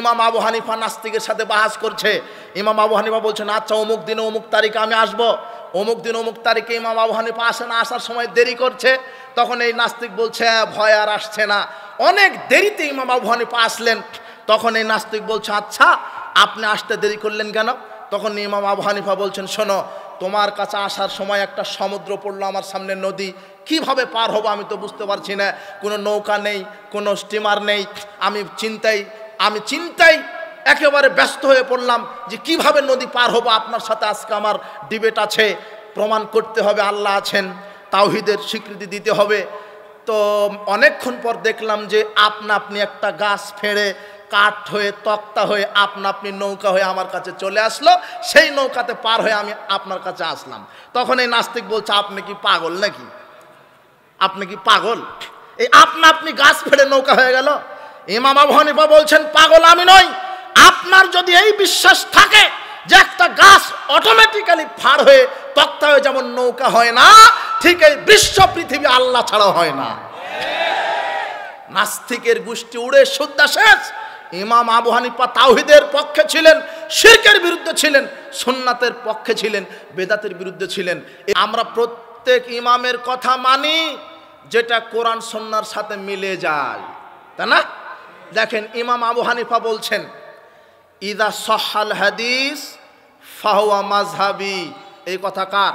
ইমাম আবু হানিফা নাস্তিকের সাথে বাহাস করছে ইমাম আবু হানিফা বলছেন আচ্ছা অমুক দিন অমুক তারিখে আমি আসব অমুক দিন অমুক তারিখে ইমাম আবু হানিফা আসে না আসার সময় দেরি করছে তখন এই নাস্তিক বলছে হ্যাঁ, ভয় আর আসছে না অনেক দেরিতে ইমাম আবু হানিফা আসলেন তখন এই নাস্তিক বলছে আচ্ছা আপনি আসতে দেরি করলেন কেন তখন ইমাম আবু হানিফা বলছেন শোনো তোমার কাছে আসার সময় একটা সমুদ্র পড়লো আমার সামনে নদী কিভাবে পার হবো আমি তো বুঝতে পারছি না কোনো নৌকা নেই কোনো স্টিমার নেই আমি চিন্তাই আমি চিন্তায় একেবারে ব্যস্ত হয়ে পড়লাম যে কিভাবে নদী পার হবো আপনার সাথে আজকে আমার ডিবেট আছে প্রমাণ করতে হবে আল্লাহ আছেন তাওহিদের স্বীকৃতি দিতে হবে তো অনেকক্ষণ পর দেখলাম যে আপনা আপনি একটা গাছ ফেড়ে কাঠ হয়ে তক্তা হয়ে আপনা আপনি নৌকা হয়ে আমার কাছে চলে আসলো সেই নৌকাতে পার হয়ে আমি আপনার কাছে আসলাম তখন এই নাস্তিক বলছে আপনি কি পাগল নাকি আপনি কি পাগল এই আপনা আপনি গাছ ফেড়ে নৌকা হয়ে গেল ইমাম আবু হানিফা বলছেন পাগল আমি নই আপনার যদি এই বিশ্বাস থাকে যে একটা গাছ অটোমেটিক্যালি ফার হয়ে তক্তা হয়ে যেমন নৌকা হয় না ঠিক এই বিশ্ব পৃথিবী আল্লাহ ছাড়া হয় না নাস্তিকের গোষ্ঠী উড়ে সুদ্দা শেষ ইমাম আবু হানিফা তাওহিদের পক্ষে ছিলেন শিরকের বিরুদ্ধে ছিলেন সুন্নাতের পক্ষে ছিলেন বেদাতের বিরুদ্ধে ছিলেন আমরা প্রত্যেক ইমামের কথা মানি যেটা কোরআন সন্ন্যার সাথে মিলে যায় তাই না দেখেন ইমাম আবু হানিফা বলছেন ইদা সহাল হাদিস ফাহওয়া মাজহাবি এই কথা কার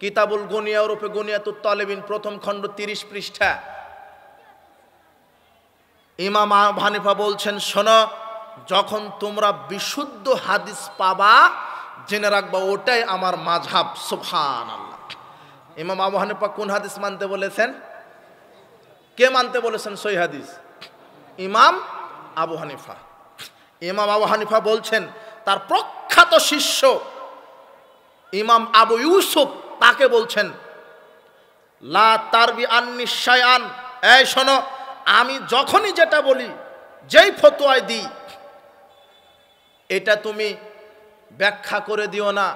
কিতাবুল গুনিয়া রূপে গনিয়াতুত তালেবিন প্রথম খণ্ড তিরিশ পৃষ্ঠা ইমাম হানিফা বলছেন শোনো যখন তোমরা বিশুদ্ধ হাদিস পাবা জেনে রাখবা ওটাই আমার মাঝহাব সুফহান আল্লাহ ইমাম আবু হানিফা কোন হাদিস মানতে বলেছেন কে মানতে বলেছেন সই হাদিস ইমাম আবু হানিফা ইমাম আবু হানিফা বলছেন তার প্রখ্যাত শিষ্য ইমাম আবু ইউসুফ তাকে বলছেন লা তারবি আন নিঃশায়ান এই শোনো আমি যখনই যেটা বলি যেই ফতোয়ায় দিই এটা তুমি ব্যাখ্যা করে দিও না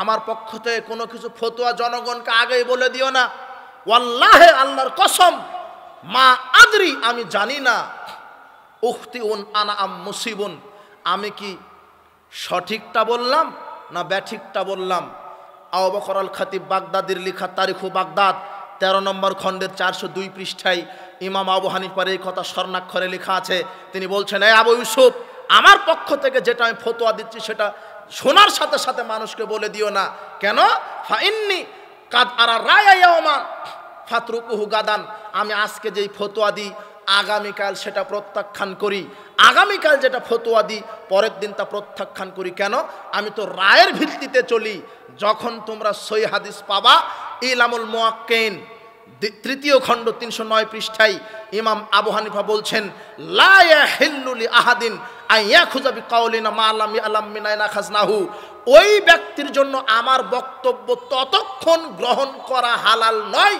আমার পক্ষ থেকে কোনো কিছু ফতোয়া জনগণকে আগেই বলে দিও না ওয়াল্লাহে আল্লাহর কসম মা আদরি আমি জানি না উক্তি উন আনা আম মুসিবন আমি কি সঠিকটা বললাম না ব্যাঠিকটা বললাম আবকর আল খাতিব বাগদাদির লিখা তারিখু বাগদাদ তেরো নম্বর খণ্ডের চারশো দুই পৃষ্ঠায় ইমাম আবু হানিফার এই কথা স্বর্ণাক্ষরে লেখা আছে তিনি বলছেন এ আবু ইউসুফ আমার পক্ষ থেকে যেটা আমি ফতোয়া দিচ্ছি সেটা শোনার সাথে সাথে মানুষকে বলে দিও না কেন ফাইন্নি কাদ আরা রায় ফাতরুকুহু গাদান আমি আজকে যেই ফতোয়া দিই আগামীকাল সেটা প্রত্যাখ্যান করি আগামীকাল যেটা ফতোয়া দিই পরের দিন তা প্রত্যাখ্যান করি কেন আমি তো রায়ের ভিত্তিতে চলি যখন তোমরা সই হাদিস পাবা ইলামুল মোয়াক্কেন তৃতীয় খণ্ড তিনশো নয় পৃষ্ঠায় ইমাম আবু হানিফা বলছেন লাহিল্লুলি আহাদিন আলাম ওই ব্যক্তির জন্য আমার বক্তব্য ততক্ষণ গ্রহণ করা হালাল নয়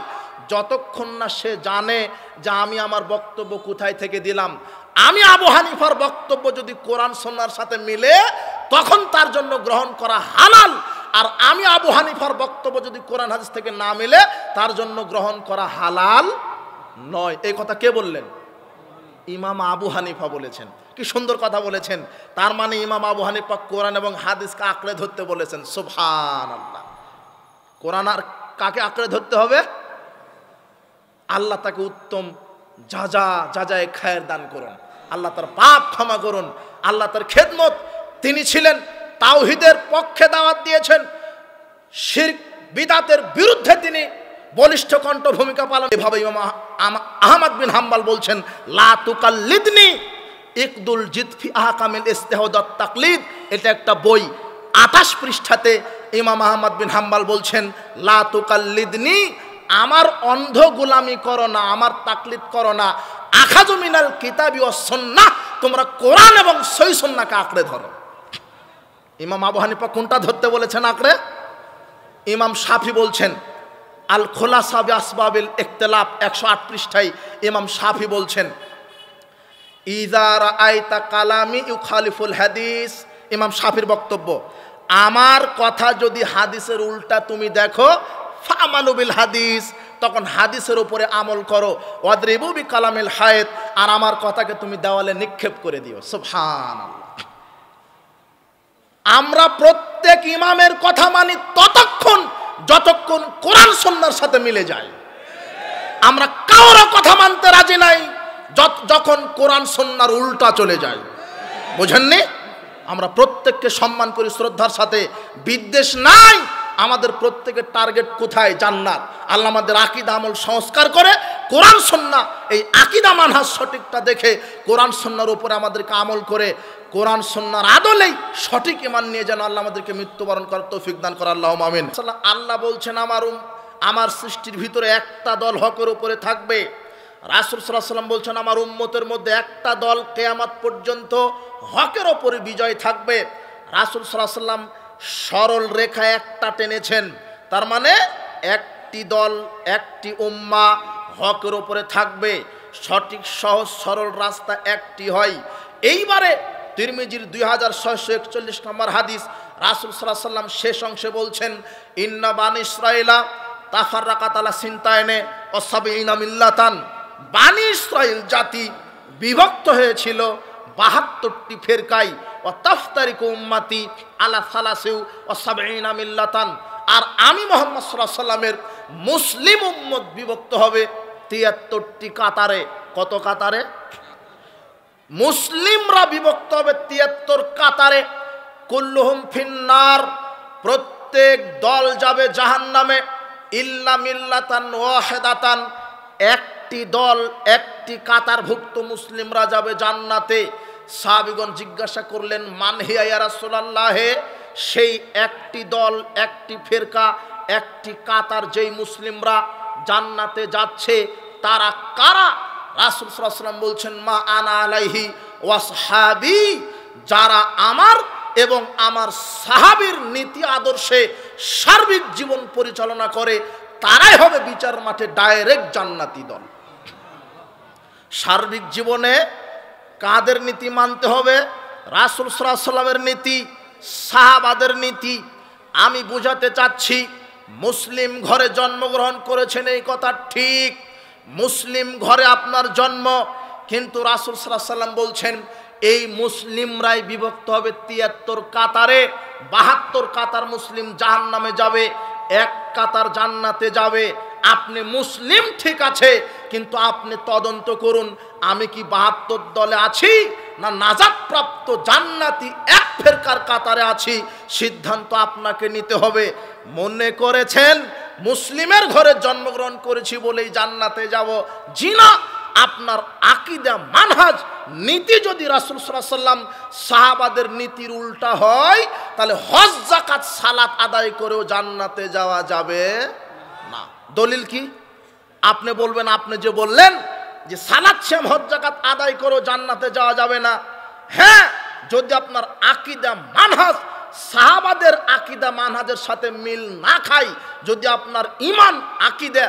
যতক্ষণ না সে জানে যে আমি আমার বক্তব্য কোথায় থেকে দিলাম আমি আবু হানিফার বক্তব্য যদি কোরআন সন্ন্যার সাথে মিলে তখন তার জন্য গ্রহণ করা হালাল আর আমি আবু হানিফার বক্তব্য যদি কোরআন হাদিস থেকে না মিলে তার জন্য গ্রহণ করা হালাল নয় এই কথা কে বললেন ইমাম আবু হানিফা বলেছেন কি সুন্দর কথা বলেছেন তার মানে ইমাম আবু হানিফা কোরআন এবং হাদিসকে আঁকড়ে ধরতে বলেছেন সুবহান আল্লাহ কোরআন আর কাকে আঁকড়ে ধরতে হবে আল্লাহ তাকে উত্তম যা যা যা যায় খায়ের দান করুন আল্লাহ তার পাপ ক্ষমা করুন আল্লাহ তার খেদমত তিনি ছিলেন তাওহিদের পক্ষে দাওয়াত দিয়েছেন শির বিদাতের বিরুদ্ধে তিনি বলিষ্ঠ কণ্ঠ ভূমিকা পালন এভাবে আহমদ বিন হাম্বাল বলছেন লাতুকাল্লিদনি ইকদুল জিতফি আহকামিল ইস্তেহদত তাকলিদ এটা একটা বই আটাশ পৃষ্ঠাতে ইমাম আহমদ বিন হাম্বাল বলছেন লাতুকাল্লিদনি আমার অন্ধ গোলামি করো না আমার তাকলিদ করো না আখাজমিনাল কিতাবি সন্না তোমরা কোরআন এবং সৈসন্নাকে আঁকড়ে ধরো ইমাম আবু হানিফা কোনটা ধরতে বলেছেন আঁকড়ে ইমাম সাফি বলছেন আল খোলা সাবি আসবাবিল একতলাপ একশো আট পৃষ্ঠায় ইমাম সাফি বলছেন ইজার আইতা কালামি ইউ খালিফুল হাদিস ইমাম সাফির বক্তব্য আমার কথা যদি হাদিসের উল্টা তুমি দেখো ফামানুবিল হাদিস তখন হাদিসের উপরে আমল করো ওয়াদ্রিবুবি কালামিল হায়েত আর আমার কথাকে তুমি দেওয়ালে নিক্ষেপ করে দিও সুফান আমরা প্রত্যেক ইমামের কথা মানি ততক্ষণ যতক্ষণ কোরআন সন্ন্যার সাথে মিলে যায় আমরা কারোর কথা মানতে রাজি নাই যখন কোরআন সন্ন্যার উল্টা চলে যায় বোঝেননি আমরা প্রত্যেককে সম্মান করি শ্রদ্ধার সাথে বিদ্বেষ নাই আমাদের প্রত্যেকের টার্গেট কোথায় জান্নাত আল্লাহ আমাদের আকিদ আমল সংস্কার করে কোরআন সন্না এই আকিদা মানহাস সঠিকটা দেখে কোরআন সন্ন্যার উপরে আমাদেরকে আমল করে কোরআন সন্ন্যার আদলেই সঠিক ইমান নিয়ে যেন আল্লাহ আমাদেরকে মৃত্যুবরণ করার তৌফিক দান করার আল্লাহ মামিন আল্লাহ বলছেন আমার আমার সৃষ্টির ভিতরে একটা দল হকের উপরে থাকবে রাসুল সাল্লাম বলছেন আমার উম্মতের মধ্যে একটা দল কেয়ামাত পর্যন্ত হকের ওপরে বিজয় থাকবে রাসুল সাল্লাহ সাল্লাম সরল রেখা একটা টেনেছেন তার মানে একটি দল একটি উম্মা হকের ওপরে থাকবে সঠিক সহজ সরল রাস্তা একটি হয় এইবারে তিরমিজির দুই হাজার ছয়শো একচল্লিশ নম্বর হাদিস রাসুল সাল্লাহ সাল্লাম শেষ অংশে বলছেন ইন্না বান ইসরায়েলা তাফার রাকাতালা এনে অসাবি ইনামিল্লাতান বানি ইসরায়েল জাতি বিভক্ত হয়েছিল বাহাত্তরটি ফেরকায় ও তফতারিকু উম্মাতি আলা সালাসেউ ও মিল্লাতান আর আমি মোহাম্মদ সাল্লাহ সাল্লামের মুসলিম উম্মত বিভক্ত হবে তিয়াত্তরটি কাতারে কত কাতারে মুসলিমরা বিভক্ত হবে তিয়াত্তর কাতারে কুল্লুহুম ফিন্নার প্রত্যেক দল যাবে জাহান নামে ইল্লা মিল্লাতান ওয়াহেদাতান একটি দল একটি কাতারভুক্ত মুসলিমরা যাবে জান্নাতে সাহাবিগণ জিজ্ঞাসা করলেন মানহিয়া রাসোলাল্লাহে সেই একটি দল একটি ফেরকা একটি কাতার যেই মুসলিমরা জান্নাতে যাচ্ছে তারা কারা রাসুল সাল্লাম বলছেন মা আনা আলাইহি ওয়াসহাবি যারা আমার এবং আমার সাহাবির নীতি আদর্শে সার্বিক জীবন পরিচালনা করে তারাই হবে বিচার মাঠে ডাইরেক্ট জান্নাতি দল সার্বিক জীবনে কাদের নীতি মানতে হবে রাসুল সাল্লামের নীতি সাহাবাদের নীতি আমি বুঝাতে চাচ্ছি মুসলিম ঘরে জন্মগ্রহণ করেছেন এই কথা ঠিক মুসলিম ঘরে আপনার জন্ম কিন্তু রাসুল সাল্লাম বলছেন এই মুসলিমরাই বিভক্ত হবে তিয়াত্তর কাতারে বাহাত্তর কাতার মুসলিম জাহান নামে যাবে এক কাতার জান্নাতে যাবে আপনি মুসলিম ঠিক আছে কিন্তু আপনি তদন্ত করুন আমি কি বাহাত্তর দলে আছি না প্রাপ্ত জান্নাতি এক ফেরকার কাতারে আছি সিদ্ধান্ত আপনাকে নিতে হবে মনে করেছেন মুসলিমের ঘরে জন্মগ্রহণ করেছি বলেই জান্নাতে যাব জিনা আপনার আকিদা মানহাজ নীতি যদি রাসুল সাল্লাম সাহাবাদের নীতির উল্টা হয় তাহলে হজ জাকাত সালাত আদায় করেও জান্নাতে যাওয়া যাবে না দলিল কি আপনি বলবেন আপনি যে বললেন যে সালাদ শ্যাম হজ্জাকাত আদায় করো জান্নাতে যাওয়া যাবে না হ্যাঁ যদি আপনার আকিদা মানহাস সাহাবাদের আকিদা মানহাজের সাথে মিল না খাই যদি আপনার ইমান আকিদে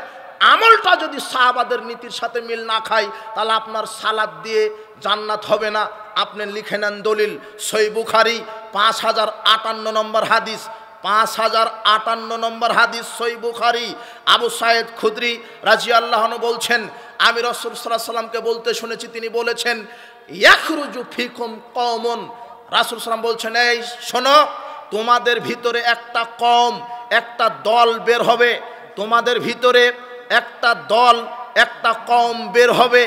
আমলটা যদি সাহাবাদের নীতির সাথে মিল না খাই তাহলে আপনার সালাদ দিয়ে জান্নাত হবে না আপনি লিখে নেন দলিল সই বুখারি পাঁচ হাজার আটান্ন নম্বর হাদিস পাঁচ হাজার আটান্ন নম্বর হাদিস সই বুখারি আবু সাহেদ খুদ্রি রাজি আল্লাহন বলছেন আমি রসুল সাল্লাহ সাল্লামকে বলতে শুনেছি তিনি বলেছেন ইয়াখরুজু ফিকুম কমন রাসুল সাল্লাম বলছেন এই শোনো তোমাদের ভিতরে একটা কম একটা দল বের হবে তোমাদের ভিতরে একটা দল একটা কম বের হবে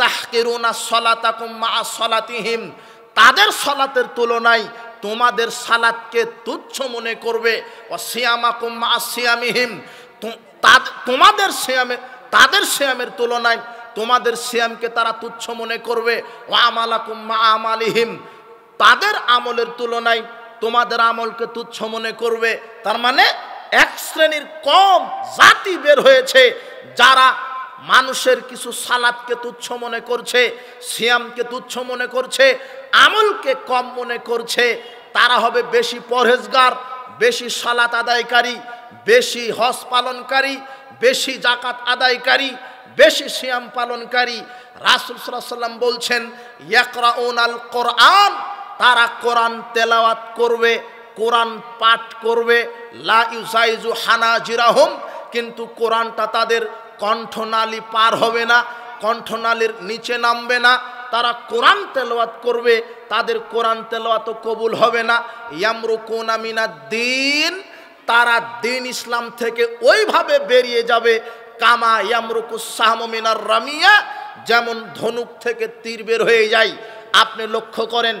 তাহকেরুনা সলাতাকুম মা সলাতিহীন তাদের সলাতের তুলনায় তোমাদের সালাদকে তুচ্ছ মনে করবে অসিয়ামা কুম্মা সিয়ামিহিম তোমাদের শ্যামে তাদের শ্যামের তুলনায় তোমাদের শ্যামকে তারা তুচ্ছ মনে করবে ও আমালা কুম্মা আমালিহীন তাদের আমলের তুলনায় তোমাদের আমলকে তুচ্ছ মনে করবে তার মানে এক শ্রেণীর কম জাতি বের হয়েছে যারা মানুষের কিছু সালাদকে তুচ্ছ মনে করছে সিয়ামকে তুচ্ছ মনে করছে আমলকে কম মনে করছে তারা হবে বেশি পরহেজগার বেশি সালাত আদায়কারী বেশি হজ পালনকারী বেশি জাকাত আদায়কারী বেশি সিয়াম পালনকারী রাসুল সাল্লাম বলছেন ইয়াকরাউন আল কোরআন তারা কোরআন তেলাওয়াত করবে কোরআন পাঠ করবে লা ইউসাইজু হানা জিরাহম কিন্তু কোরআনটা তাদের কণ্ঠনালী পার হবে না কণ্ঠনালীর নিচে নামবে না তারা কোরআন তেলোয়াত করবে তাদের কোরআন তেলোয়াত কবুল হবে না ইয়ামরু কোনামিনা দিন তারা দিন ইসলাম থেকে ওইভাবে বেরিয়ে যাবে কামা ইয়ামরুকু সাহমিনার রামিয়া যেমন ধনুক থেকে তীর বের হয়ে যায় আপনি লক্ষ্য করেন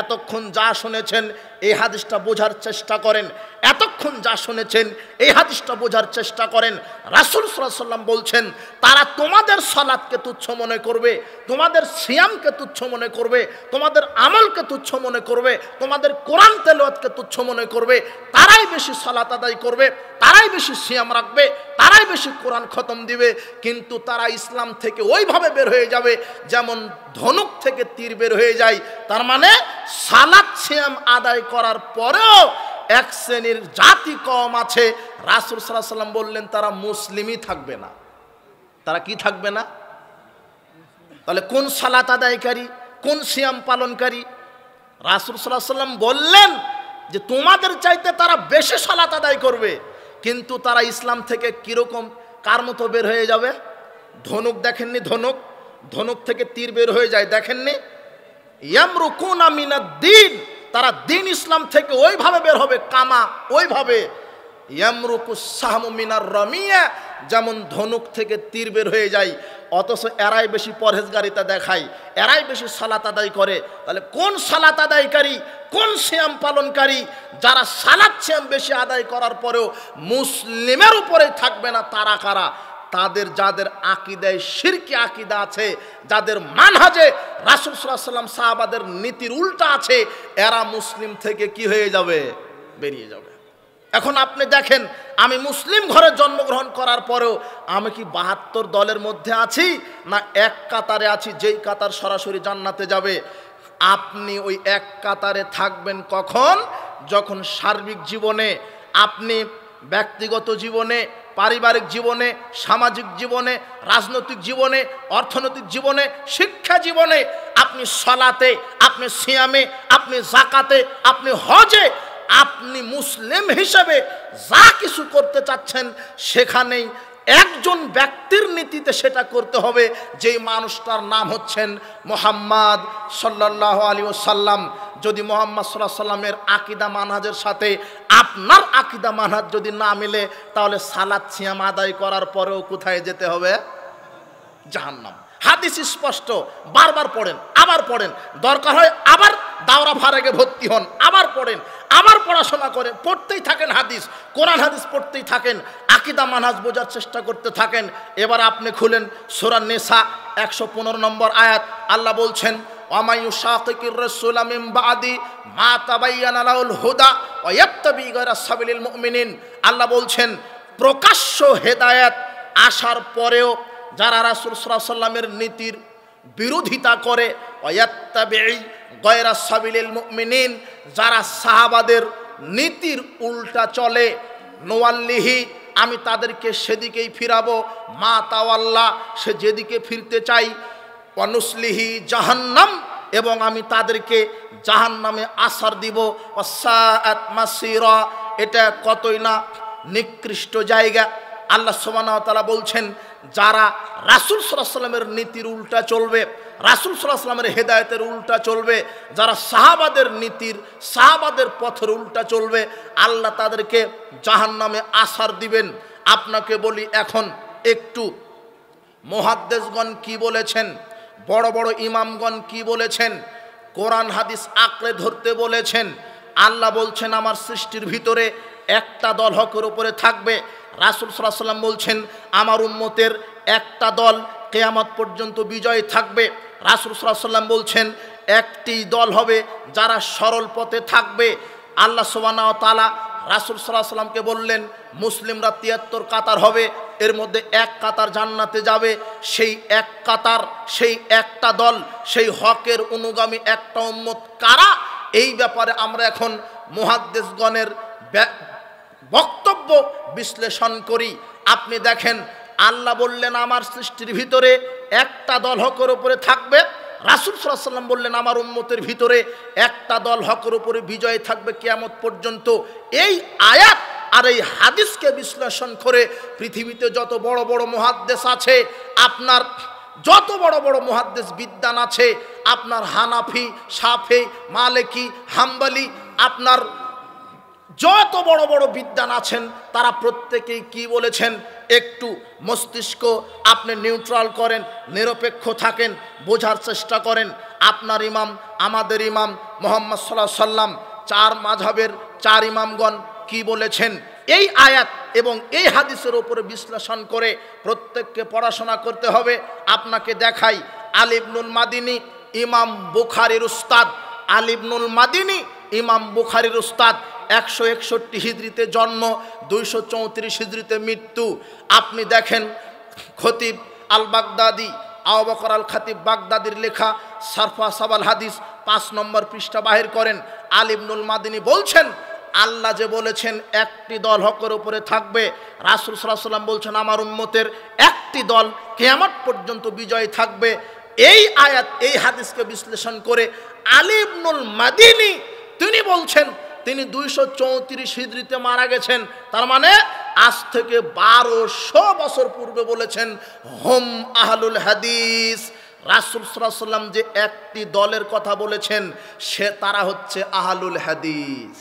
এতক্ষণ যা শুনেছেন এই হাদিসটা বোঝার চেষ্টা করেন এতক্ষণ যা শুনেছেন এই হাদিসটা বোঝার চেষ্টা করেন রাসুল সাল্লাম বলছেন তারা তোমাদের সলাদকে তুচ্ছ মনে করবে তোমাদের সিয়ামকে তুচ্ছ মনে করবে তোমাদের আমলকে তুচ্ছ মনে করবে তোমাদের কোরআন তেলওয়াতকে তুচ্ছ মনে করবে তারাই বেশি সলাত আদায় করবে তারাই বেশি সিয়াম রাখবে তারাই বেশি কোরআন খতম দিবে কিন্তু তারা ইসলাম থেকে ওইভাবে বের হয়ে যাবে যেমন ধনুক থেকে তীর বের হয়ে যায় তার মানে সালাদ সিয়াম আদায় করার পরেও এক শ্রেণীর জাতি কম আছে রাসুল সাল্লাহ সাল্লাম বললেন তারা মুসলিমই থাকবে না তারা কি থাকবে না তাহলে কোন সালাত আদায়কারী কোন সিয়াম পালনকারী রাসুল সাল্লাহ সাল্লাম বললেন যে তোমাদের চাইতে তারা বেশি সালাত আদায় করবে কিন্তু তারা ইসলাম থেকে কীরকম কার মতো বের হয়ে যাবে ধনুক দেখেননি ধনুক ধনুক থেকে তীর বের হয়ে যায় দেখেননি ইয়ামরুকুনা মিনাদ দিন তারা দিন ইসলাম থেকে ওইভাবে বের হবে কামা ওইভাবে মিনার রমিয়া যেমন ধনুক থেকে তীর বের হয়ে যায় অথচ এরাই বেশি পরহেজগারিতা দেখায় এরাই বেশি সালাত আদায় করে তাহলে কোন সালাত আদায়কারী কোন শ্যাম পালনকারী যারা সালাদ শ্যাম বেশি আদায় করার পরেও মুসলিমের উপরে থাকবে না তারা কারা তাদের যাদের আকিদায় শিরকি আকিদা আছে যাদের মানহাজে রাসুল সাল্লাম সাহাবাদের নীতির উল্টা আছে এরা মুসলিম থেকে কি হয়ে যাবে বেরিয়ে যাবে এখন আপনি দেখেন আমি মুসলিম ঘরে জন্মগ্রহণ করার পরেও আমি কি বাহাত্তর দলের মধ্যে আছি না এক কাতারে আছি যেই কাতার সরাসরি জান্নাতে যাবে আপনি ওই এক কাতারে থাকবেন কখন যখন সার্বিক জীবনে আপনি ব্যক্তিগত জীবনে পারিবারিক জীবনে সামাজিক জীবনে রাজনৈতিক জীবনে অর্থনৈতিক জীবনে শিক্ষা জীবনে আপনি সলাতে আপনি সিয়ামে আপনি জাকাতে আপনি হজে আপনি মুসলিম হিসেবে যা কিছু করতে চাচ্ছেন সেখানেই একজন ব্যক্তির নীতিতে সেটা করতে হবে যেই মানুষটার নাম হচ্ছেন মোহাম্মদ সাল্লাহ আলী সাল্লাম যদি মোহাম্মদ সাল্লাহ সাল্লামের আকিদা মানহাজের সাথে আপনার আকিদা মানহাজ যদি না মিলে তাহলে সালাদ ছিয়াম আদায় করার পরেও কোথায় যেতে হবে জাহান্নাম হাদিস স্পষ্ট বারবার পড়েন আবার পড়েন দরকার হয় আবার দাওরা ফারাগে ভর্তি হন আবার পড়েন আবার পড়াশোনা করেন পড়তেই থাকেন হাদিস কোরআন হাদিস পড়তেই থাকেন আকিদা মানহাজ বোঝার চেষ্টা করতে থাকেন এবার আপনি খুলেন সোরান নেশা একশো পনেরো নম্বর আয়াত আল্লাহ বলছেন মা হুদা সাবিলিল আল্লাহ বলছেন প্রকাশ্য হেদায়েত আসার পরেও যারা রাসুল সাল্লামের নীতির বিরোধিতা করে সাবিলিল যারা সাহাবাদের নীতির উল্টা চলে নোয়াল্লিহি আমি তাদেরকে সেদিকেই ফিরাবো মা তাওয়াল্লা সে যেদিকে ফিরতে চাই অনুসলিহি জাহান্নাম এবং আমি তাদেরকে জাহান নামে আসার দিব অসাত এটা কতই না নিকৃষ্ট জায়গা আল্লাহ তালা বলছেন যারা রাসুল সাল্লামের নীতির উল্টা চলবে রাসুল সাল্লামের হেদায়তের উল্টা চলবে যারা শাহাবাদের নীতির শাহাবাদের পথের উল্টা চলবে আল্লাহ তাদেরকে জাহান নামে আসার দিবেন আপনাকে বলি এখন একটু মহাদ্দেশগণ কি বলেছেন বড় বড় ইমামগণ কি বলেছেন কোরআন হাদিস আঁকড়ে ধরতে বলেছেন আল্লাহ বলছেন আমার সৃষ্টির ভিতরে একটা দল হকের উপরে থাকবে রাসুল সাল্লাম বলছেন আমার উম্মতের একটা দল কেয়ামত পর্যন্ত বিজয় থাকবে রাসুল সাল্লাম বলছেন একটি দল হবে যারা সরল পথে থাকবে আল্লাহ সোবানা তালা রাসুল সাল্লাহ সাল্লামকে বললেন মুসলিমরা তিয়াত্তর কাতার হবে এর মধ্যে এক কাতার জান্নাতে যাবে সেই এক কাতার সেই একটা দল সেই হকের অনুগামী একটা উম্মত কারা এই ব্যাপারে আমরা এখন মহাদ্দেশগণের বক্তব্য বিশ্লেষণ করি আপনি দেখেন আল্লাহ বললেন আমার সৃষ্টির ভিতরে একটা দল হকের উপরে থাকবে রাসুল সাল্লাম বললেন আমার উম্মতের ভিতরে একটা দল হকের উপরে বিজয় থাকবে কেয়ামত পর্যন্ত এই আয়াত আর এই হাদিসকে বিশ্লেষণ করে পৃথিবীতে যত বড় বড় মহাদ্দেশ আছে আপনার যত বড় বড় মহাদ্দেশ বিদ্যান আছে আপনার হানাফি সাফে মালেকি হাম্বালি আপনার যত বড় বড় বিদ্যান আছেন তারা প্রত্যেকেই কি বলেছেন একটু মস্তিষ্ক আপনি নিউট্রাল করেন নিরপেক্ষ থাকেন বোঝার চেষ্টা করেন আপনার ইমাম আমাদের ইমাম মোহাম্মদ সাল্লাহ সাল্লাম চার মাঝাবের চার ইমামগণ কি বলেছেন এই আয়াত এবং এই হাদিসের ওপরে বিশ্লেষণ করে প্রত্যেককে পড়াশোনা করতে হবে আপনাকে দেখাই আলিবনুল মাদিনী ইমাম বুখারির উস্তাদ আলিবনুল মাদিনী ইমাম বুখারির উস্তাদ একশো একষট্টি হিজড়িতে জন্ম দুইশো চৌত্রিশ হিজড়িতে মৃত্যু আপনি দেখেন খতিব আল বাগদাদি আওবকর আল খাতিব বাগদাদির লেখা সারফা সাবাল হাদিস পাঁচ নম্বর পৃষ্ঠা বাহির করেন আলিবনুল মাদিনী বলছেন আল্লাহ যে বলেছেন একটি দল হকের উপরে থাকবে রাসুল সাল্লাম বলছেন আমার উন্মতের একটি দল কেয়ামত পর্যন্ত বিজয় থাকবে এই আয়াত এই হাদিসকে বিশ্লেষণ করে আলিবনুল মাদিনী তিনি বলছেন তিনি দুইশো চৌত্রিশ হিদ্রিতে মারা গেছেন তার মানে আজ থেকে বারোশো বছর পূর্বে বলেছেন হোম আহলুল হাদিস রাসুল সাল্লাম যে একটি দলের কথা বলেছেন সে তারা হচ্ছে আহলুল হাদিস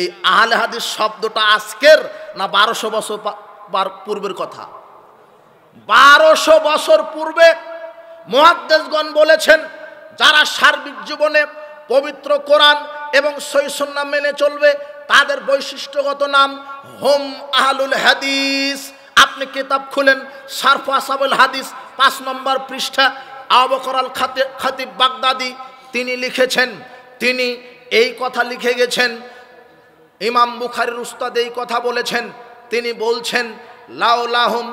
এই আহল হাদিস শব্দটা আজকের না বারোশো বছর পূর্বের কথা বারোশো বছর পূর্বে মহাদ্দেশগণ বলেছেন যারা সার্বিক জীবনে পবিত্র কোরআন এবং সৈসন্না মেনে চলবে তাদের বৈশিষ্ট্যগত নাম হোম আহলুল হাদিস আপনি কিতাব খুলেন সারফ আসাবুল হাদিস পাঁচ নম্বর পৃষ্ঠা আবকরাল খাতে খাতিব বাগদাদি তিনি লিখেছেন তিনি এই কথা লিখে গেছেন ইমাম বুখারির উস্তাদ এই কথা বলেছেন তিনি বলছেন লাউলাহম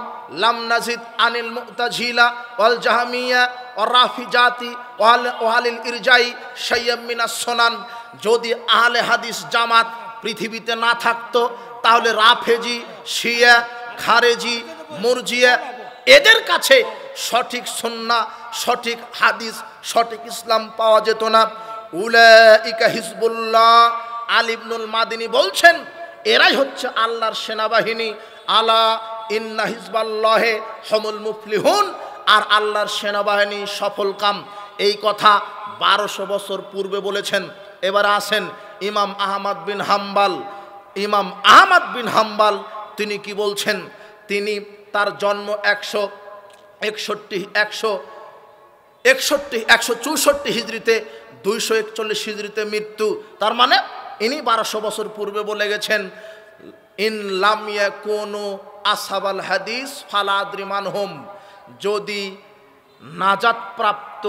লাম নাজিদ আনিল মুক্তাঝিলা ওয়াল জাহামিয়া ও রাফি জাতি ওয়াল ওয়ালিল ইরজাই সৈয়ামিনা সোনান যদি আহলে হাদিস জামাত পৃথিবীতে না থাকতো তাহলে রাফেজি শিয়া খারেজি মুরজিয়া এদের কাছে সঠিক সন্না সঠিক হাদিস সঠিক ইসলাম পাওয়া যেত না উলাইকা হিজবুল্লাহ আলিবনুল মাদিনী বলছেন এরাই হচ্ছে আল্লাহর সেনাবাহিনী আলা ইন্না হিজবাল্লাহে হমুল মুফলিহুন আর আল্লাহর সেনাবাহিনী সফল কাম এই কথা বারোশো বছর পূর্বে বলেছেন এবার আসেন ইমাম আহমদ বিন হাম্বাল ইমাম আহমদ বিন হাম্বাল তিনি কি বলছেন তিনি তার জন্ম একশো একষট্টি একশো একষট্টি একশো চৌষট্টি হিজড়িতে দুইশো একচল্লিশ হিজড়িতে মৃত্যু তার মানে ইনি বারোশো বছর পূর্বে বলে গেছেন ইন লামিয়া কোনো আসাবাল হাদিস ফালাদ্রিমান হোম যদি নাজাতপ্রাপ্ত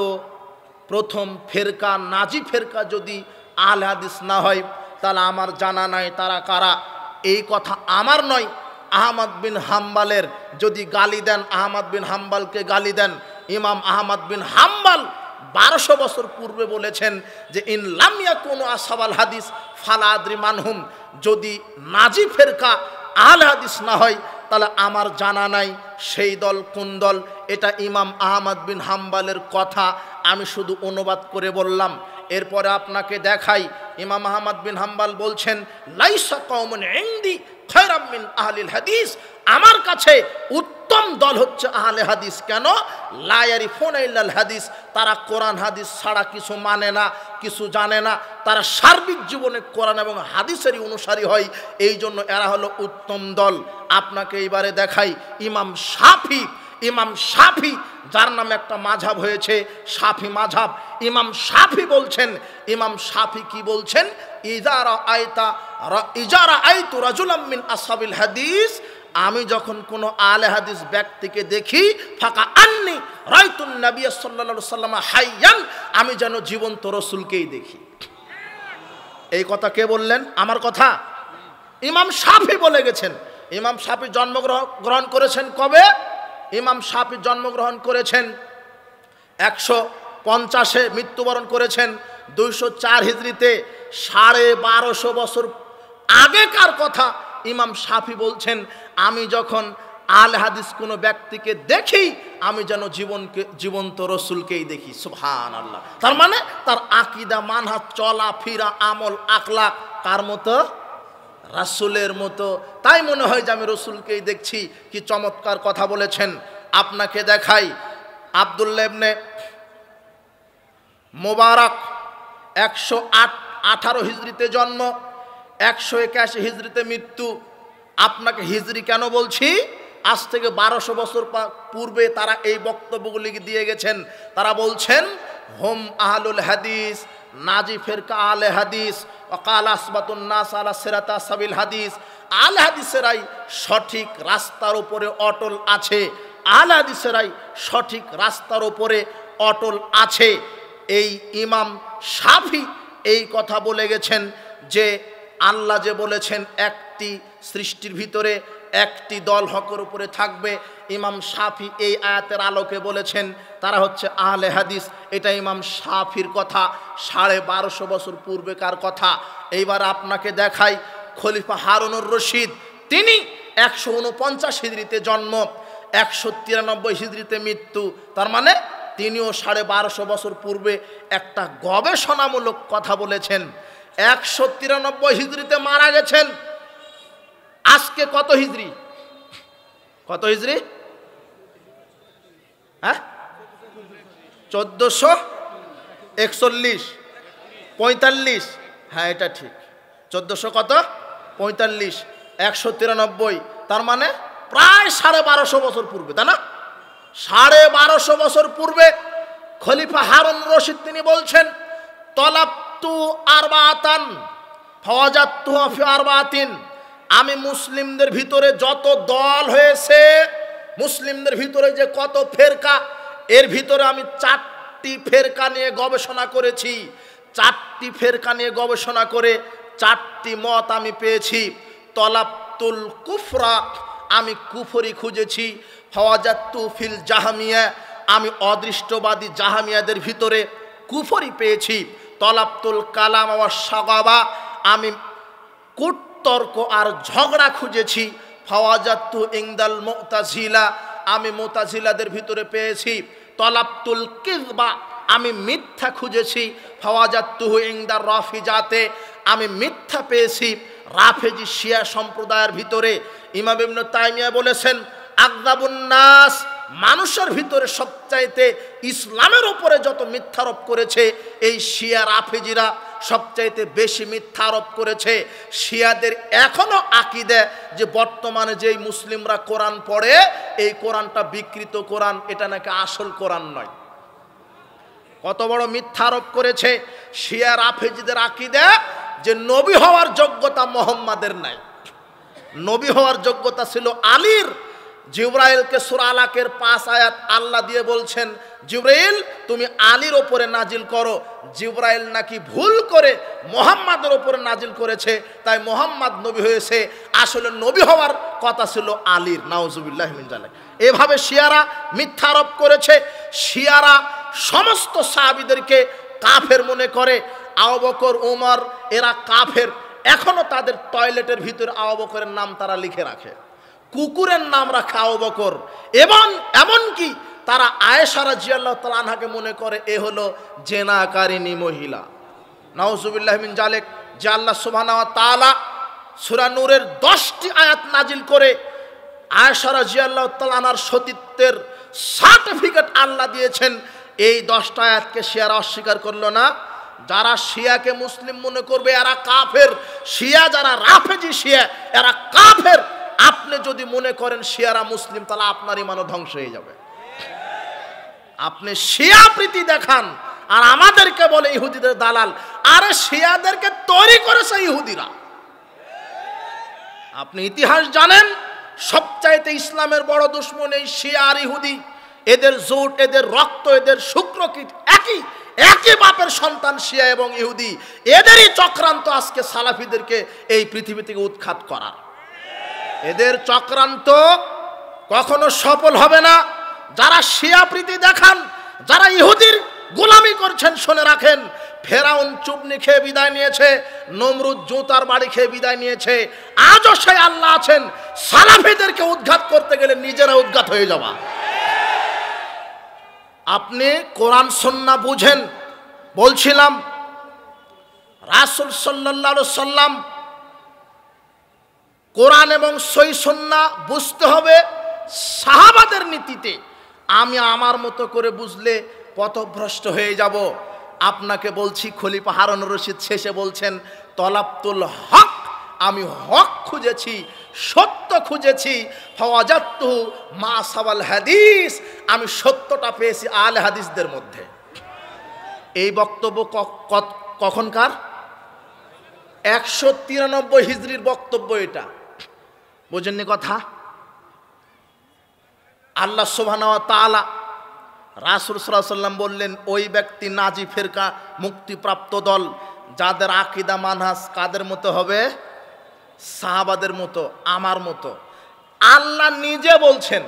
প্রথম ফেরকা নাজি ফেরকা যদি আল হাদিস না হয় তাহলে আমার জানা নাই তারা কারা এই কথা আমার নয় আহমদ বিন হাম্বালের যদি গালি দেন আহমদ বিন হাম্বালকে গালি দেন ইমাম আহমদ বিন হাম্বাল বারোশো বছর পূর্বে বলেছেন যে ইনলামিয়া কোনো আসাবাল হাদিস ফালা আদ্রি মানহুম যদি নাজি ফেরকা আল হাদিস না হয় তাহলে আমার জানা নাই সেই দল কোন দল এটা ইমাম আহমদ বিন হাম্বালের কথা আমি শুধু অনুবাদ করে বললাম এরপরে আপনাকে দেখাই ইমাম আহমদ বিন হাম্বাল বলছেন লাইসা কৌমন এন্দি খৈরামিন আহলিল হাদিস আমার কাছে উত্তম দল হচ্ছে আহলে হাদিস কেন লায়ারি ফোন হাদিস তারা কোরআন হাদিস ছাড়া কিছু মানে না কিছু জানে না তারা সার্বিক জীবনে কোরআন এবং হাদিসেরই অনুসারী হয় এই জন্য এরা হলো উত্তম দল আপনাকে এইবারে দেখাই ইমাম সাফিফ ইমাম সাফি যার নামে একটা মাঝাব হয়েছে সাফি মাঝাব ইমাম সাফি বলছেন ইমাম সাফি কি বলছেন ইজারা আয়তা ইজারা আয়তু রাজুলাম্মিন আসাবিল হাদিস আমি যখন কোনো আলে হাদিস ব্যক্তিকে দেখি ফাঁকা আননি রাইতুন নবিয়া সাল্লা সাল্লাম হাইয়ান আমি যেন জীবন্ত রসুলকেই দেখি এই কথা কে বললেন আমার কথা ইমাম সাফি বলে গেছেন ইমাম সাফি জন্মগ্রহণ গ্রহণ করেছেন কবে ইমাম সাপি জন্মগ্রহণ করেছেন একশো পঞ্চাশে মৃত্যুবরণ করেছেন দুইশো চার হিজড়িতে সাড়ে বারোশো বছর আগেকার কথা ইমাম সাফি বলছেন আমি যখন আল হাদিস কোনো ব্যক্তিকে দেখি আমি যেন জীবনকে জীবন্ত রসুলকেই দেখি সুহান আল্লাহ তার মানে তার আকিদা মানহাত চলা ফিরা আমল আকলা কার মতো রাসুলের মতো তাই মনে হয় যে আমি রসুলকেই দেখছি কি চমৎকার কথা বলেছেন আপনাকে দেখাই আবদুল্লেবনে মোবারক একশো আট আঠারো হিজড়িতে জন্ম একশো একাশি হিজড়িতে মৃত্যু আপনাকে হিজড়ি কেন বলছি আজ থেকে বারোশো বছর পূর্বে তারা এই বক্তব্যগুলি দিয়ে গেছেন তারা বলছেন হোম আহলুল হাদিস নাজি ফেরকা আলে হাদিস অকাল আসবাতুন্নাস আলা সেরাতা সাবিল হাদিস আল হাদিসেরাই সঠিক রাস্তার উপরে অটল আছে আল হাদিসেরাই সঠিক রাস্তার উপরে অটল আছে এই ইমাম সাফি এই কথা বলে গেছেন যে আল্লাহ যে বলেছেন একটি সৃষ্টির ভিতরে একটি দল হকের উপরে থাকবে ইমাম সাফি এই আয়াতের আলোকে বলেছেন তারা হচ্ছে আহলে হাদিস এটা ইমাম সাফির কথা সাড়ে বারোশো বছর পূর্বেকার কথা এইবার আপনাকে দেখাই খলিফা হারুনুর রশিদ তিনি একশো উনপঞ্চাশ হিজড়িতে জন্ম একশো তিরানব্বই হিজড়িতে মৃত্যু তার মানে তিনিও সাড়ে বারোশো বছর পূর্বে একটা গবেষণামূলক কথা বলেছেন একশো তিরানব্বই হিজড়িতে মারা গেছেন আজকে কত হিজড়ি কত হিজড়ি হ্যাঁ চোদ্দোশো একচল্লিশ পঁয়তাল্লিশ হ্যাঁ এটা ঠিক চোদ্দোশো কত পঁয়তাল্লিশ একশো তিরানব্বই তার মানে প্রায় সাড়ে বারোশো বছর পূর্বে তাই না সাড়ে বারোশো বছর পূর্বে খলিফা হারুন রশিদ তিনি বলছেন তলাপ্তু আরবাতান ফওয়াজাত্তু ফি আরবাতিন আমি মুসলিমদের ভিতরে যত দল হয়েছে মুসলিমদের ভিতরে যে কত ফেরকা এর ভিতরে আমি চারটি ফেরকা নিয়ে গবেষণা করেছি চারটি ফেরকা নিয়ে গবেষণা করে চারটি মত আমি পেয়েছি তলাপ্তুল কুফরা আমি কুফরি খুঁজেছি ফওয়াজাত্তু ফিল জাহামিয়া আমি অদৃষ্টবাদী জাহামিয়াদের ভিতরে কুফরি পেয়েছি তলাপ্তুল কালাম আমার সগাবা আমি কুট তর্ক আর ঝগড়া খুঁজেছি ফওয়াজাত্তু ইংদাল মোতাজিলা আমি মোতাজিলাদের ভিতরে পেয়েছি তলাপ্তুল কিজবা আমি মিথ্যা খুঁজেছি ফওয়াজাত্তুহু ইংদার রফিজাতে আমি মিথ্যা পেয়েছি রাফেজি শিয়া সম্প্রদায়ের ভিতরে ইমাম ইবনু তাইমিয়া বলেছেন নাস মানুষের ভিতরে সবচাইতে ইসলামের উপরে যত মিথ্যারোপ করেছে এই শিয়া রাফেজিরা সবচাইতে বেশি মিথ্যা আরোপ করেছে শিয়াদের এখনও আকিদে যে বর্তমানে যেই মুসলিমরা কোরআন পড়ে এই কোরআনটা বিকৃত কোরআন এটা নাকি আসল কোরআন নয় কত বড় মিথ্যা আরোপ করেছে শিয়া রাফেজিদের আকিদে যে নবী হওয়ার যোগ্যতা মোহাম্মদের নাই নবী হওয়ার যোগ্যতা ছিল আলীর জিব্রাইলকে সুরালাকের পাঁচ আয়াত আল্লাহ দিয়ে বলছেন জিব্রাইল তুমি আলীর ওপরে নাজিল করো জিব্রাইল নাকি ভুল করে মোহাম্মদের ওপরে নাজিল করেছে তাই মোহাম্মদ নবী হয়েছে আসলে নবী হওয়ার কথা ছিল আলীর নাওজুবিল্লাহ মিনজালে এভাবে শিয়ারা মিথ্যারোপ করেছে শিয়ারা সমস্ত সাহাবিদেরকে কাফের মনে করে আবকর ওমর এরা কাফের এখনও তাদের টয়লেটের ভিতরে আবকরের নাম তারা লিখে রাখে কুকুরের নাম রাখা বকর এবং এমনকি তারা আয়েশারা জিয়াল্লাহ তালাহাকে মনে করে এ হলো জেনাকারিনী মহিলা মিন জালেক যে আল্লাহ সুবাহ তালা সুরানুরের দশটি আয়াত নাজিল করে আয়েশারা জিয়াল্লাহ তালানার সতীত্বের সার্টিফিকেট আল্লাহ দিয়েছেন এই দশটা আয়াতকে শিয়ারা অস্বীকার করলো না যারা শিয়াকে মুসলিম মনে করবে এরা কাফের শিয়া যারা রাফেজি শিয়া এরা কাফের আপনি যদি মনে করেন শিয়ারা মুসলিম তাহলে আপনার ইমানও ধ্বংস হয়ে যাবে আপনি শিয়া প্রীতি দেখান আর আমাদেরকে বলে ইহুদিদের দালাল আরে শিয়াদেরকে তৈরি করেছে ইহুদিরা আপনি ইতিহাস জানেন সবচাইতে ইসলামের বড় দুশ্মন এই শিয়া আর ইহুদি এদের জোট এদের রক্ত এদের শুক্রকীট একই একই বাপের সন্তান শিয়া এবং ইহুদি এদেরই চক্রান্ত আজকে সালাফিদেরকে এই পৃথিবী থেকে উৎখাত করার এদের চক্রান্ত কখনো সফল হবে না যারা শিয়াপ্রীতি দেখান যারা ইহুদির গোলামি করছেন শুনে রাখেন ফেরাউন চুবনি খেয়ে বিদায় নিয়েছে নমরুদ জুতার বাড়ি খেয়ে বিদায় নিয়েছে আজও সে আল্লাহ আছেন সালাফিদেরকে উদ্ঘাত করতে গেলে নিজেরা উদ্ঘাত হয়ে যাওয়া আপনি কোরআন সন্না বুঝেন বলছিলাম রাসুল সাল্লাহ সাল্লাম কোরআন এবং সন্না বুঝতে হবে সাহাবাদের নীতিতে আমি আমার মতো করে বুঝলে পথভ্রষ্ট হয়ে যাব আপনাকে বলছি খলিফা হারন রশিদ শেষে বলছেন তলাপ্তুল হক আমি হক খুঁজেছি সত্য খুঁজেছি মা সাবাল হাদিস আমি সত্যটা পেয়েছি আল হাদিসদের মধ্যে এই বক্তব্য কখনকার একশো তিরানব্বই হিজড়ির বক্তব্য এটা বোঝেননি কথা আল্লাহ সোভানাওয়া তালা রাসুল সাল্লাম বললেন ওই ব্যক্তি নাজি ফেরকা মুক্তিপ্রাপ্ত দল যাদের আকিদা মানহাস কাদের মতো হবে সাহাবাদের মতো আমার মতো আল্লাহ নিজে বলছেন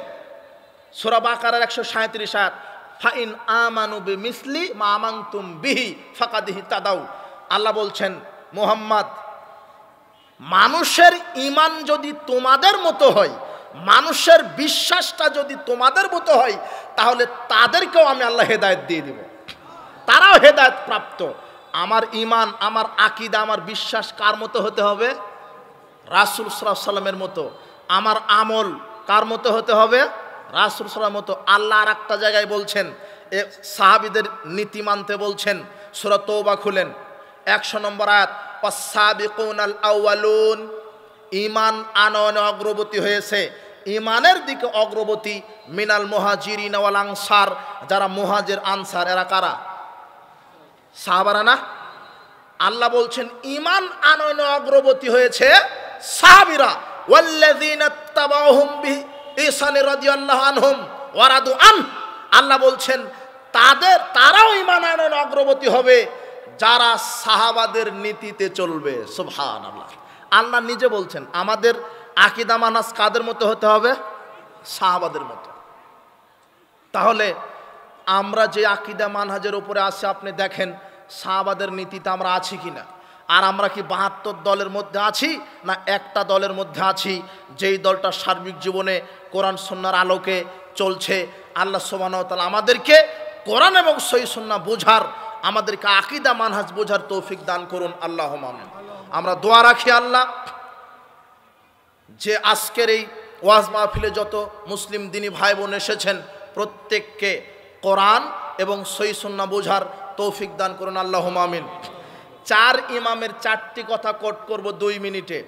সোরা বাকারের একশো সাঁত্রিশ আট ফাইন আমানুবি মিসলি মামাং তুম বিহি ফাঁকা দিহি তাদাউ আল্লাহ বলছেন মোহাম্মদ মানুষের ইমান যদি তোমাদের মতো হয় মানুষের বিশ্বাসটা যদি তোমাদের মতো হয় তাহলে তাদেরকেও আমি আল্লাহ হেদায়ত দিয়ে দেব তারাও হেদায়ত প্রাপ্ত আমার ইমান আমার আকিদা আমার বিশ্বাস কার মতো হতে হবে রাসুল সাল্লামের মতো আমার আমল কার মতো হতে হবে রাসুল সাল্লাম মতো আল্লাহ আর একটা জায়গায় বলছেন এ সাহাবিদের নীতি মানতে বলছেন সুরা তৌবা খুলেন একশো নম্বর আয়াত আল আউয়ালুন ইমান আনয়নে অগ্রগতি হয়েছে ইমানের দিকে অগ্রগতি মিনাল মুহাজিরিন আনসার যারা মুহাজির আনসার এরা কারা সাহাবারা না আল্লাহ বলছেন ইমান আনয়নে অগ্রগতি হয়েছে সাহাবিরা ওয়াল্লাযীনা তাবাউহুম বি ইসানি রাদিয়াল্লাহু আনহুম ওয়ারাদু আন আল্লাহ বলছেন তাদের তারাও ইমান আনয়নে অগ্রগতি হবে যারা সাহাবাদের নীতিতে চলবে সোভান আল্লাহ আল্লাহ নিজে বলছেন আমাদের আকিদা মানাস কাদের মতো হতে হবে সাহাবাদের মতো তাহলে আমরা যে আকিদা মানহাজের উপরে আসি আপনি দেখেন সাহাবাদের নীতিতে আমরা আছি কি না আর আমরা কি বাহাত্তর দলের মধ্যে আছি না একটা দলের মধ্যে আছি যেই দলটা সার্বিক জীবনে কোরআন সন্ন্যার আলোকে চলছে আল্লাহ তালা আমাদেরকে কোরআন এবং সই সন্না বোঝার আমাদেরকে আকিদা মানহাজ বোঝার তৌফিক দান করুন আল্লাহ মামিন আমরা দোয়া রাখি আল্লাহ যে আজকের এই ওয়াজ মাহফিলে যত মুসলিম দিনী ভাই বোন এসেছেন প্রত্যেককে কোরআন এবং সন্না বোঝার তৌফিক দান করুন আল্লাহ মামিন চার ইমামের চারটি কথা কট করব দুই মিনিটে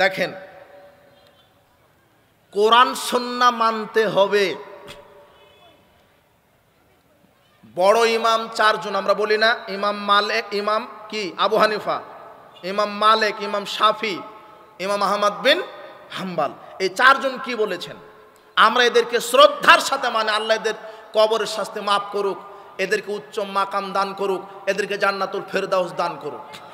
দেখেন কোরআন সন্না মানতে হবে বড় ইমাম চারজন আমরা বলি না ইমাম মালেক ইমাম কি আবু হানিফা ইমাম মালেক ইমাম শাফি ইমাম আহমদ বিন হাম্বাল এই চারজন কি বলেছেন আমরা এদেরকে শ্রদ্ধার সাথে মানে আল্লাহ এদের কবরের শাস্তি মাফ করুক এদেরকে উচ্চ মাকাম দান করুক এদেরকে জান্নাতুল ফেরদাউস দান করুক